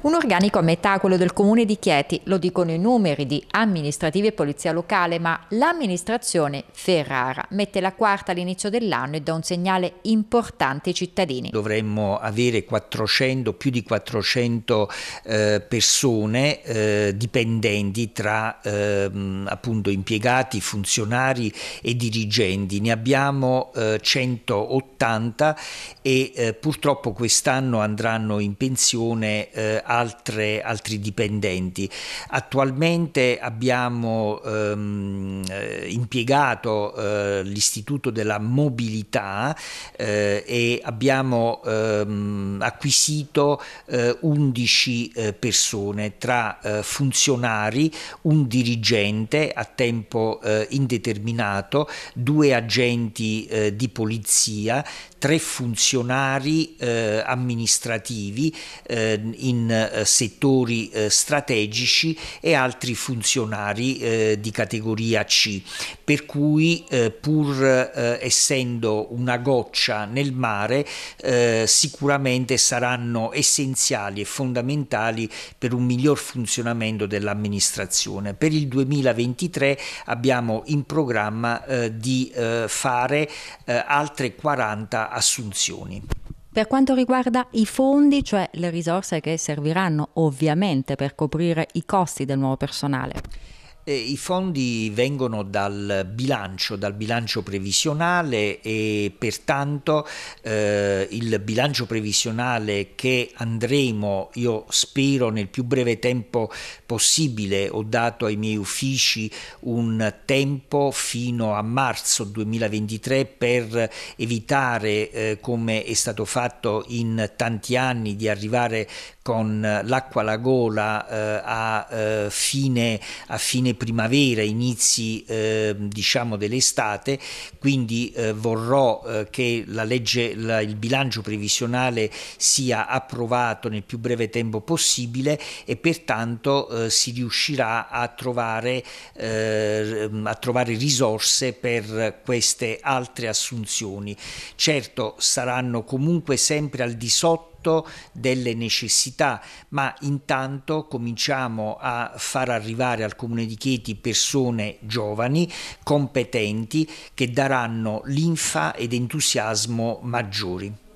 Un organico a metà quello del comune di Chieti, lo dicono i numeri di amministrativi e polizia locale, ma l'amministrazione Ferrara mette la quarta all'inizio dell'anno e dà un segnale importante ai cittadini. Dovremmo avere 400, più di 400 eh, persone eh, dipendenti tra eh, appunto impiegati, funzionari e dirigenti. Ne abbiamo 180 eh, e eh, purtroppo quest'anno andranno in pensione eh, altre, altri dipendenti. Attualmente abbiamo ehm, eh, impiegato eh, l'Istituto della Mobilità eh, e abbiamo ehm, acquisito eh, 11 eh, persone tra eh, funzionari, un dirigente a tempo indeterminato, due agenti di polizia, tre funzionari amministrativi in eh, settori eh, strategici e altri funzionari eh, di categoria C, per cui pur essendo una goccia nel mare sicuramente saranno essenziali e fondamentali per un miglior funzionamento dell'amministrazione. Per il 2023 abbiamo in programma di fare altre 40 assunzioni. Per quanto riguarda i fondi, cioè le risorse che serviranno ovviamente per coprire i costi del nuovo personale. Eh, I fondi vengono dal bilancio, dal bilancio previsionale e pertanto eh, il bilancio previsionale che andremo, io spero, nel più breve tempo possibile, ho dato ai miei uffici un tempo fino a marzo 2023 per evitare, eh, come è stato fatto in tanti anni, di arrivare con l'acqua alla gola eh, a, eh, fine, a, fine, primavera, inizi eh, diciamo dell'estate, quindi eh, vorrò eh, che la legge, la, il bilancio previsionale sia approvato nel più breve tempo possibile e pertanto eh, si riuscirà a trovare, ehm, a trovare risorse per queste altre assunzioni. Certo saranno comunque sempre al di sotto prodotto, delle necessità, ma intanto cominciamo a far arrivare al comune di Chieti persone giovani, competenti, che daranno linfa ed entusiasmo maggiori.